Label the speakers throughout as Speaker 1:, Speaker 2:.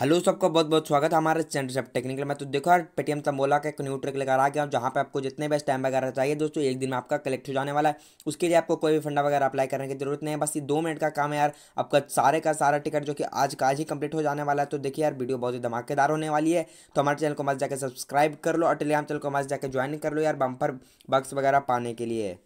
Speaker 1: Hello सबको बहुत बहुत स्वागत है हमारे चैनल से टेक्निकल मैं तो देखो यार पेटीएम तंबोला का एक न्यू ट्रिक लेकर आ गया हूँ जहाँ पे आपको जितने भी स्टैम्प वगैरह चाहिए दोस्तों एक दिन में आपका कलेक्ट हो जाने वाला है उसके लिए आपको कोई भी फंडा वगैरह अप्लाई करने की जरूरत नहीं है बस ये दो मिनट का काम है यार आपका सारे का सारा टिकट जो कि आज का आज ही कंप्लीट हो जाने वाला है तो देखिए यार वीडियो बहुत ही धमाकेदार होने वाली है तो हमारे चैनल को मस्त जाकर सब्सक्राइब कर लो और टेलीग्राम चैनल को मस्त जाकर ज्वाइन कर लो यार बम्पर बक्स वगैरह पाने के लिए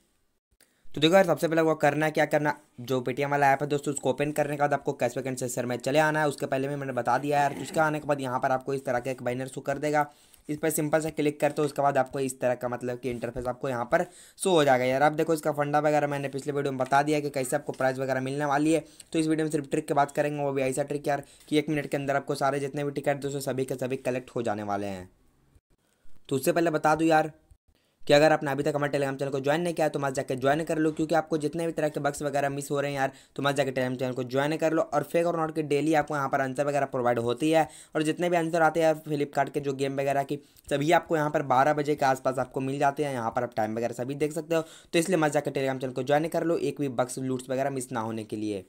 Speaker 1: तो देखो यार सबसे पहले वो करना है क्या करना जो पेटीएम वाला ऐप है दोस्तों उसको ओपन करने के बाद आपको कैशबैक एंड में चले आना है उसके पहले भी मैंने बता दिया यार उसके आने के बाद यहाँ पर आपको इस तरह का एक बैनर शो कर देगा इस पर सिंपल से क्लिक करते हो उसके बाद आपको इस तरह का मतलब कि इंटरफेस आपको यहाँ पर शो हो जाएगा यार आप देखो इसका फंडा वगैरह मैंने पिछले वीडियो में बता दिया कि कैसे आपको प्राइस वगैरह मिलने वाली है तो इस वीडियो में सिर्फ ट्रिक की बात करेंगे वो भी ऐसा ट्रिक यार कि एक मिनट के अंदर आपको सारे जितने भी टिकट दोस्तों सभी के सभी कलेक्ट हो जाने वाले हैं तो उससे पहले बता दूँ यार कि अगर आपने अभी तक हमारे टेलीग्राम चैनल को ज्वाइन नहीं किया तो मत जाकर ज्वाइन कर लो क्योंकि आपको जितने भी तरह के बक्स वगैरह मिस हो रहे हैं यार तो मत जाकर टेलीग्राम चैनल को ज्वाइन कर लो और फेक और नॉट की डेली आपको यहाँ पर आंसर वगैरह प्रोवाइड होती है और जितने भी आंसर आते हैं फ्लिपकार्ट के जो गेम वगैरह की सभी आपको यहाँ पर बारह बजे के आसपास आपको मिल जाते हैं यहाँ पर आप टाइम वगैरह सभी देख सकते हो तो इसलिए मैं जाकर टेलीग्राम चैनल को ज्वाइन कर लो एक भी बक्स लूट्स वगैरह मिस ना होने के लिए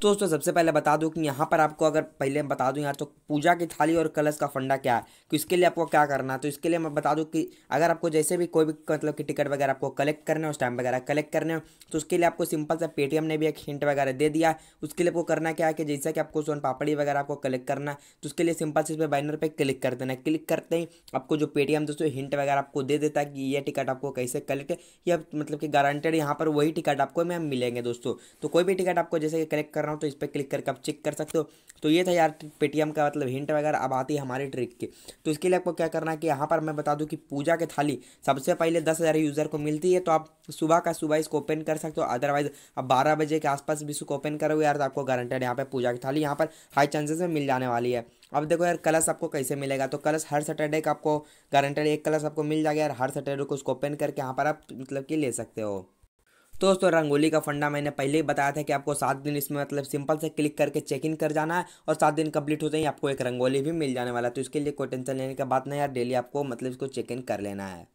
Speaker 1: तो दोस्तों सबसे पहले बता दूं कि यहाँ पर आपको अगर पहले बता दूं यहाँ तो पूजा की थाली और कलश का फंडा क्या है कि इसके लिए आपको क्या करना है तो इसके लिए मैं बता दूं कि अगर आपको जैसे भी कोई भी मतलब कि टिकट वगैरह आपको कलेक्ट करने हो स्टैम्प वगैरह कलेक्ट करने हो तो उसके लिए आपको सिंपल सा पेटीएम ने भी एक हिंट वगैरह दे दिया उसके लिए आपको करना क्या है कि जैसा कि आपको सोन पापड़ी वगैरह आपको कलेक्ट करना है तो उसके लिए सिंपल से इस पर बैनर पर क्लिक कर देना क्लिक करते ही आपको जो पेटीएम दोस्तों हिंट वगैरह आपको दे देता है कि ये टिकट आपको कैसे कलेक्ट या मतलब कि गारंटेड यहाँ पर वही टिकट आपको मैम मिलेंगे दोस्तों तो कोई भी टिकट आपको जैसे कि कलेक्ट कर रहा हूँ तो इस पर क्लिक करके आप चेक कर सकते हो तो ये था यार पेटीएम का मतलब हिंट वगैरह अब आती है हमारे ट्रिक के तो इसके लिए आपको क्या करना है कि यहाँ पर मैं बता दूँ कि पूजा के थाली सबसे पहले दस हज़ार यूज़र को मिलती है तो आप सुबह का सुबह इसको ओपन कर सकते हो अदरवाइज आप बारह बजे के आसपास भी इसको ओपन करोगे यार तो आपको गारंटेड यहाँ पर पूजा की थाली यहाँ पर हाई चांसेस में मिल जाने वाली है अब देखो यार कलश आपको कैसे मिलेगा तो कलश हर सैटरडे का आपको गारंटेड एक कलश आपको मिल जाएगा यार हर सैटरडे को उसको ओपन करके यहाँ पर आप मतलब कि ले सकते हो तो दोस्तों रंगोली का फंडा मैंने पहले ही बताया था कि आपको सात दिन इसमें मतलब सिंपल से क्लिक करके चेक इन कर जाना है और सात दिन कंप्लीट होते ही आपको एक रंगोली भी मिल जाने वाला है तो इसके लिए कोई टेंशन लेने का बात नहीं यार डेली आपको मतलब इसको चेक इन कर लेना है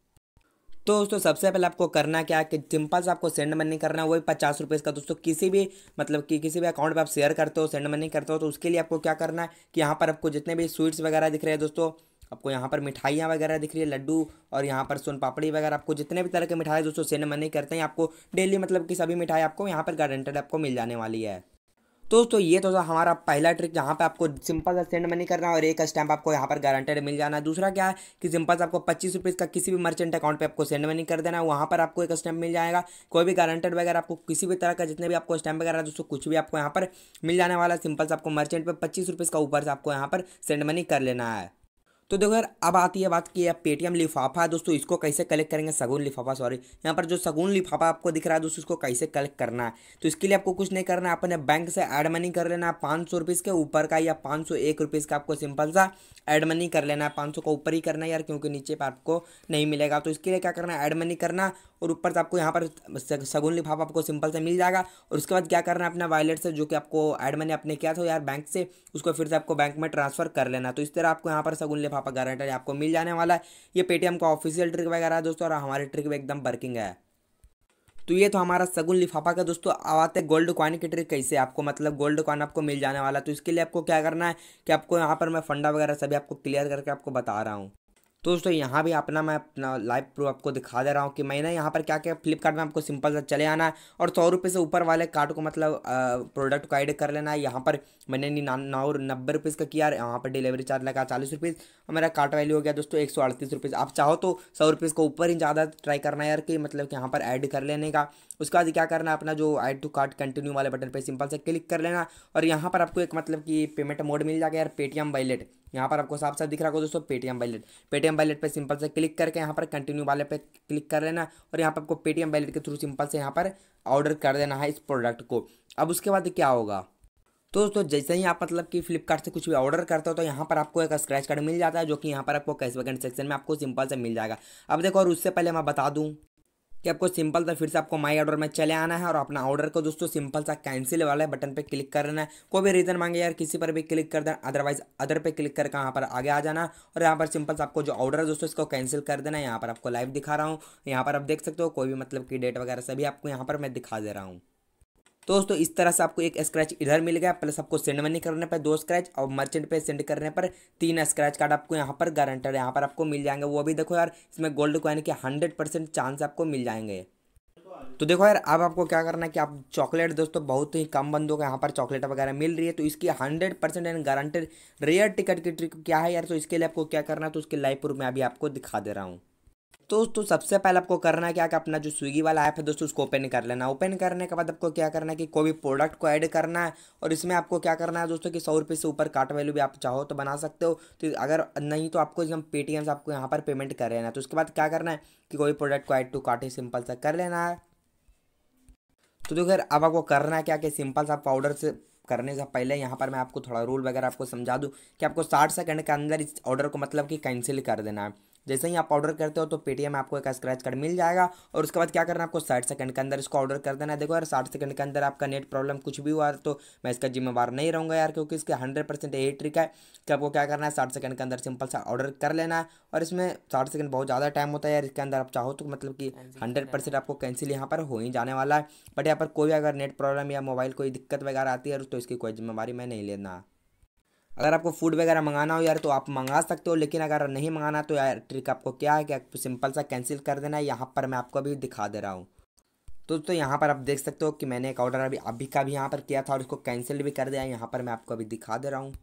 Speaker 1: तो दोस्तों सबसे पहले आपको करना क्या है कि सिंपल से आपको सेंड मनी करना है वही पचास रुपये का दोस्तों किसी भी मतलब कि किसी भी अकाउंट पे आप शेयर करते हो सेंड मनी करते हो तो उसके लिए आपको क्या करना है कि यहाँ पर आपको जितने भी स्वीट्स वगैरह दिख रहे हैं दोस्तों आपको यहाँ पर मिठाइयाँ वगैरह दिख रही है लड्डू और यहाँ पर सोन पापड़ी वगैरह आपको जितने भी तरह के मिठाई दोस्तों सेने मनी करते हैं आपको डेली मतलब कि सभी मिठाई आपको यहाँ पर गारंटेड आपको मिल जाने वाली है तो दोस्तों ये तो हमारा पहला ट्रिक जहाँ पे आपको सिंपल सा सेंड मनी करना है और एक स्टैंप आपको यहाँ पर गारंटेड मिल जाना है दूसरा क्या है कि सिंपल से आपको पच्चीस रुपीज़ का किसी भी मर्चेंट अकाउंट पे आपको सेंड मनी कर देना है वहाँ पर आपको एक स्टैंप मिल जाएगा कोई भी गारंटेड वगैरह आपको किसी भी तरह का जितने भी आपको स्टैंप वगैरह दोस्तों कुछ भी आपको यहाँ पर मिल जाने वाला सिंपल से आपको मर्चेंट पर पच्चीस का ऊपर से आपको यहाँ पर सेंड मनी कर लेना है तो देखो यार अब आती है बात कि पेटीएम लिफाफा है दोस्तों इसको कैसे कलेक्ट करेंगे सगुन लिफाफा सॉरी यहाँ पर जो सगुन लिफाफा आपको दिख रहा है दोस्तों इसको कैसे कलेक्ट करना है तो इसके लिए आपको कुछ नहीं करना है अपने बैंक से ऐड मनी कर लेना है पाँच सौ रुपीज़ के ऊपर का या पाँच सौ एक रुपीज़ का आपको सिंपल सा ऐड मनी कर लेना है पाँच सौ का ऊपर ही करना है यार क्योंकि नीचे पर आपको नहीं मिलेगा तो इसके लिए क्या करना है ऐड मनी करना और ऊपर से आपको यहाँ पर सगुन लिफाफा आपको सिंपल से मिल जाएगा और उसके बाद क्या करना है अपना वॉलेट से जो कि आपको एड मैंने अपने किया था यार बैंक से उसको फिर से आपको बैंक में ट्रांसफर कर लेना तो इस तरह आपको यहाँ पर सगुन लिफाफा गारंटर आपको मिल जाने वाला है ये पेटीएम का ऑफिशियल ट्रिक वगैरह है दोस्तों और हमारे ट्रिक भी एकदम वर्किंग है तो ये तो हमारा सगुन लिफाफा का दोस्तों आते गोल्ड कॉइन की ट्रिक कैसे आपको मतलब गोल्ड कॉइन आपको मिल जाने वाला तो इसके लिए आपको क्या करना है कि आपको यहाँ पर मैं फंडा वगैरह सभी आपको क्लियर करके आपको बता रहा हूँ तो दोस्तों यहाँ भी अपना मैं अपना लाइव प्रूफ आपको दिखा दे रहा हूँ कि मैंने यहाँ पर क्या क्या फ्लिपकार्ट में आपको सिंपल सा चले आना है और सौ रुपये से ऊपर वाले कार्ड को मतलब प्रोडक्ट को ऐड कर लेना है यहाँ पर मैंने नौ नब्बे रुपीज़ का किया यहाँ पर डिलीवरी चार्ज लगा चालीस रुपीज़ और मेरा कार्ट वैल्यू हो गया दोस्तों एक सौ अड़तीस रुपीज़ आप चाहो तो सौ रुपीज़ को ऊपर ही ज़्यादा ट्राई करना है यार कि मतलब कि यहाँ पर ऐड कर लेने का उसके बाद क्या करना है अपना जो ऐड टू कार्ड कंटिन्यू वाले बटन पर सिंपल से क्लिक कर लेना और यहाँ पर आपको एक मतलब कि पेमेंट मोड मिल जाएगा यार पेटीएम वैलेट यहाँ पर आपको साफ साफ दिख रहा होगा दोस्तों Paytm wallet Paytm Paytm wallet पर सिंपल से क्लिक करके यहाँ पर कंटिन्यू वाले पे क्लिक कर लेना और यहाँ पर आपको पेटीएम वैलेट के थ्रू सिंपल से यहाँ पर ऑर्डर कर देना है इस प्रोडक्ट को अब उसके बाद क्या होगा तो दोस्तों जैसे ही आप मतलब कि फ्लिपकार्ट से कुछ भी ऑर्डर करते हो तो यहाँ पर आपको एक स्क्रैच कार्ड मिल जाता है जो कि यहाँ पर आपको कैशबैक एंड सेक्शन में आपको सिंपल से मिल जाएगा अब देखो और उससे पहले मैं बता दूँ कि आपको सिंपल सा फिर से आपको माई ऑर्डर में चले आना है और अपना ऑर्डर को दोस्तों सिंपल सा कैंसिल वाला बटन पे क्लिक करना है कोई भी रीज़न मांगे यार किसी पर भी क्लिक कर देना अदरवाइज अदर पे क्लिक करके यहाँ पर आगे आ जाना और यहाँ पर सिंपल सा आपको जो ऑर्डर है दोस्तों इसको कैंसिल कर देना है यहाँ पर आपको लाइव दिखा रहा हूँ यहाँ पर आप देख सकते हो कोई भी मतलब की डेट वगैरह सभी आपको यहाँ पर मैं दिखा दे रहा हूँ तो दोस्तों इस तरह से आपको एक स्क्रैच इधर मिल गया प्लस आपको सेंड मनी करने पर दो स्क्रैच और मर्चेंट पे सेंड करने पर तीन स्क्रैच कार्ड आपको यहाँ पर गारंटर यहाँ पर आपको मिल जाएंगे वो भी देखो यार इसमें गोल्ड कॉइन के हंड्रेड परसेंट चांस आपको मिल जाएंगे तो देखो यार अब आपको क्या करना है कि आप चॉकलेट दोस्तों बहुत ही कम बंदों को यहाँ पर चॉकलेट वगैरह मिल रही है तो इसकी hundred percent and guaranteed rare ticket की ट्रिक क्या है यार तो इसके लिए आपको क्या करना है तो उसके लाइव प्रूफ में अभी आपको दिखा दे रहा हूँ तो दोस्तों सबसे पहले आपको करना है क्या कि अपना जो स्विगी वाला ऐप है दोस्तों उसको ओपन कर लेना ओपन करने के बाद आपको क्या करना है कि कोई भी प्रोडक्ट को ऐड करना है और इसमें आपको क्या करना है दोस्तों कि सौ रुपये से ऊपर कार्ट वैल्यू भी आप चाहो तो बना सकते हो तो अगर नहीं तो आपको एकदम पेटीएम से आपको यहाँ पर पेमेंट कर लेना है तो उसके बाद क्या करना है कि कोई प्रोडक्ट को ऐड टू कार्ट ही सिंपल सा कर लेना है तो देखो अब आपको करना है क्या कि सिंपल सा पाउडर से करने से पहले यहाँ पर मैं आपको थोड़ा रूल वगैरह आपको समझा दूँ कि आपको साठ सेकंड के अंदर इस ऑर्डर को मतलब कि कैंसिल कर देना है जैसे ही आप ऑर्डर करते हो तो पेटीएम आपको एक स्क्रैच कार्ड मिल जाएगा और उसके बाद क्या करना आपको साठ सेकंड के अंदर इसको ऑर्डर कर देना है देखो यार साठ सेकंड के अंदर आपका नेट प्रॉब्लम कुछ भी हुआ तो मैं इसका जिम्मेवार नहीं रहूँगा यार क्योंकि इसका हंड्रेड परसेंट यही ट्रिक है कि आपको क्या करना है साठ सेकंड के अंदर सिंपल सा ऑर्डर कर लेना है और इसमें साठ सेकंड बहुत ज़्यादा टाइम होता है यार इसके अंदर आप चाहो तो मतलब कि हंड्रेड हाँ परसेंट आपको कैंसिल यहाँ पर हो ही जाने वाला है बट यहाँ पर कोई अगर नेट प्रॉब्लम या मोबाइल कोई दिक्कत वगैरह आती है तो इसकी कोई जिम्मेवारी मैं नहीं लेना अगर आपको फूड वगैरह मंगाना हो यार तो आप मंगा सकते हो लेकिन अगर नहीं मंगाना तो यार ट्रिक आपको क्या है कि आपको सिंपल सा कैंसिल कर देना है यहाँ पर मैं आपको अभी दिखा दे रहा हूँ तो तो यहाँ पर आप देख सकते हो कि मैंने एक ऑर्डर अभी अभी का भी यहाँ पर किया था और इसको कैंसिल भी कर दिया यहाँ पर मैं आपको अभी दिखा दे रहा हूँ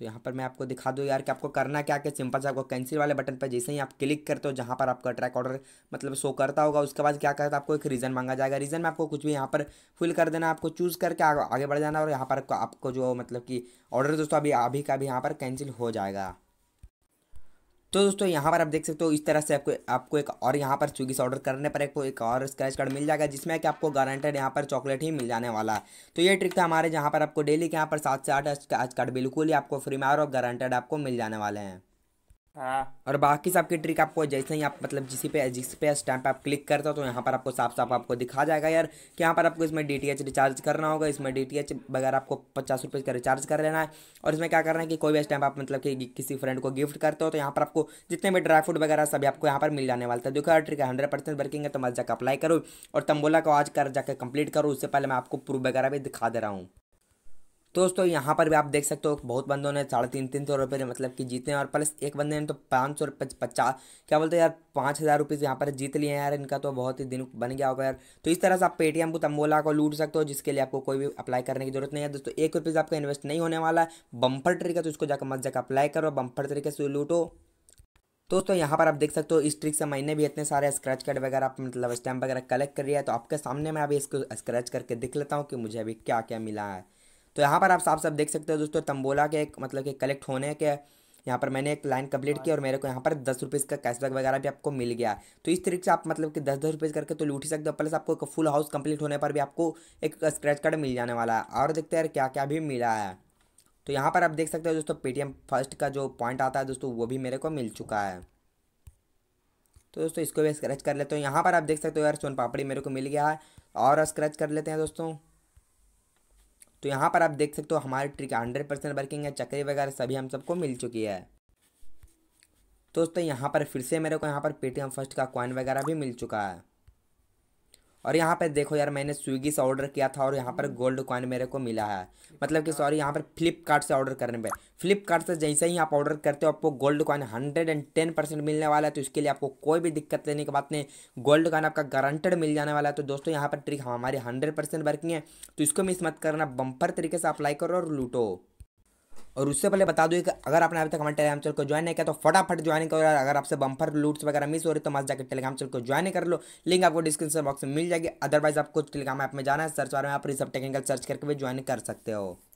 Speaker 1: तो यहाँ पर मैं आपको दिखा दूँ यार कि आपको करना क्या कि सिंपल से आपको कैंसिल वाले बटन पर जैसे ही आप क्लिक करते हो जहाँ पर आपका ट्रैक ऑर्डर मतलब शो करता होगा उसके बाद क्या करता है आपको एक रीज़न मांगा जाएगा रीज़न में आपको कुछ भी यहाँ पर फिल कर देना आपको चूज़ करके आगे बढ़ जाना और यहाँ पर आपको जो मतलब कि ऑर्डर दोस्तों अभी अभी का भी यहाँ पर कैंसिल हो जाएगा तो दोस्तों यहाँ पर आप देख सकते हो इस तरह से आपको आपको एक और यहाँ पर स्विगी से ऑर्डर करने पर एक, एक और स्क्रैच कार्ड मिल जाएगा जिसमें कि आपको गारंटेड यहाँ पर चॉकलेट ही मिल जाने वाला है तो ये ट्रिक था हमारे जहाँ पर आपको डेली के यहाँ पर सात से आठ स्क्रैच कार्ड बिल्कुल ही आपको फ्री में और गारंटेड आपको मिल जाने वाले हैं हाँ और बाकी सबकी ट्रिक आपको जैसे ही आप मतलब जिस पे जिस पे स्टैंप आप क्लिक करते हो तो यहाँ पर आपको साफ साफ आपको दिखा जाएगा यार कि यहाँ पर आपको इसमें डी रिचार्ज करना होगा इसमें डी टी वगैरह आपको पचास रुपये का रिचार्ज कर लेना है और इसमें क्या करना है कि कोई भी स्टैंप आप मतलब कि किसी फ्रेंड को गिफ्ट करते हो तो यहाँ पर आपको जितने भी ड्राई फ्रूट वगैरह सभी आपको यहाँ पर मिल जाने वाले थे देखो ट्रिक हंड्रेड परसेंट वर्किंग है तो मैं जाकर अप्लाई करो और तंबोला को आज कर जाकर कंप्लीट करो उससे पहले मैं आपको प्रूफ वगैरह भी दिखा दे रहा हूँ तो दोस्तों यहाँ पर भी आप देख सकते हो बहुत बंदों ने साढ़े तीन तीन सौ रुपये मतलब कि जीते हैं और प्लस एक बंदे ने तो पाँच सौ रुपये पचास क्या बोलते हैं यार पाँच हज़ार रुपीज़ यहाँ पर जीत लिए हैं यार इनका तो बहुत ही दिन बन गया होगा यार तो इस तरह से आप पेटीएम को तम्बोला को लूट सकते हो जिसके लिए आपको कोई भी अप्लाई करने की जरूरत नहीं है दोस्तों एक रुपीज़ आपका इन्वेस्ट नहीं होने वाला है बम्फर तरीका तो उसको जाकर मत जाकर अप्लाई करो बम्फर तरीके से लूटो दोस्तों यहाँ पर आप देख सकते हो इस ट्रिक से मैंने भी इतने सारे स्क्रैच कार्ड वगैरह आप मतलब स्टैम्प वगैरह कलेक्ट कर लिया है तो आपके सामने मैं अभी इसको स्क्रैच करके दिख लेता हूँ कि मुझे अभी क्या क्या मिला है तो यहाँ पर आप साफ साफ देख सकते हो दोस्तों तंबोला के एक मतलब कि कलेक्ट होने के यहाँ पर मैंने एक लाइन हाँ। कंप्लीट की और मेरे को यहाँ पर दस रुपीज़ का कैशबैक वगैरह भी आपको मिल गया तो इस तरीके से आप मतलब कि दस दस रुपीज़ करके तो लूट ही सकते हो प्लस आपको एक फुल हाउस कंप्लीट होने पर भी आपको एक स्क्रैच कार्ड मिल जाने वाला है और देखते हैं यार क्या क्या भी मिला है तो यहाँ पर आप देख सकते हो दोस्तों पेटीएम फर्स्ट का जो पॉइंट आता है दोस्तों वो भी मेरे को मिल चुका है तो दोस्तों इसको भी स्क्रैच कर लेते हो यहाँ पर आप देख सकते हो यार सोन पापड़ी मेरे को मिल गया है और स्क्रैच कर लेते हैं दोस्तों तो यहाँ पर आप देख सकते हो हमारी ट्रिक हंड्रेड परसेंट वर्किंग है चक्री वगैरह सभी हम सबको मिल चुकी है दोस्तों यहाँ पर फिर से मेरे को यहाँ पर पेटीएम फर्स्ट का कॉइन वगैरह भी मिल चुका है और यहाँ पर देखो यार मैंने स्विगी से ऑर्डर किया था और यहाँ पर गोल्ड हम्म। कॉइन मेरे को मिला है मतलब कि सॉरी यहाँ पर फ्लिपकार्ट से ऑर्डर करने पे फ्लिपकार्ट से जैसे ही आप ऑर्डर करते हो आपको gold coin hundred and ten percent मिलने वाला है तो इसके लिए आपको कोई भी दिक्कत लेने की बात नहीं गोल्ड कॉइन आपका गारंटेड मिल जाने वाला है तो दोस्तों यहाँ पर ट्रिक हमारी हंड्रेड परसेंट वर्किंग है तो इसको मिस मत करना बम्पर तरीके से अप्लाई करो और लूटो और उससे पहले बता दूँ कि अगर आपने अभी तक हमारे टेलीग्राम चैनल को ज्वाइन नहीं किया तो फटाफट ज्वाइन करो यार अगर आपसे बम्पर लूट्स वगैरह मिस हो रही तो मस्त जाकर टेलीग्राम चैनल को ज्वाइन कर लो लिंक आपको डिस्क्रिप्शन बॉक्स में मिल जाएगी अदरवाइज आपको टेलीग्राम ऐप में जाना है सर्च वाले में आप रिसप टेक्निकल सर्च करके भी ज्वाइन कर सकते हो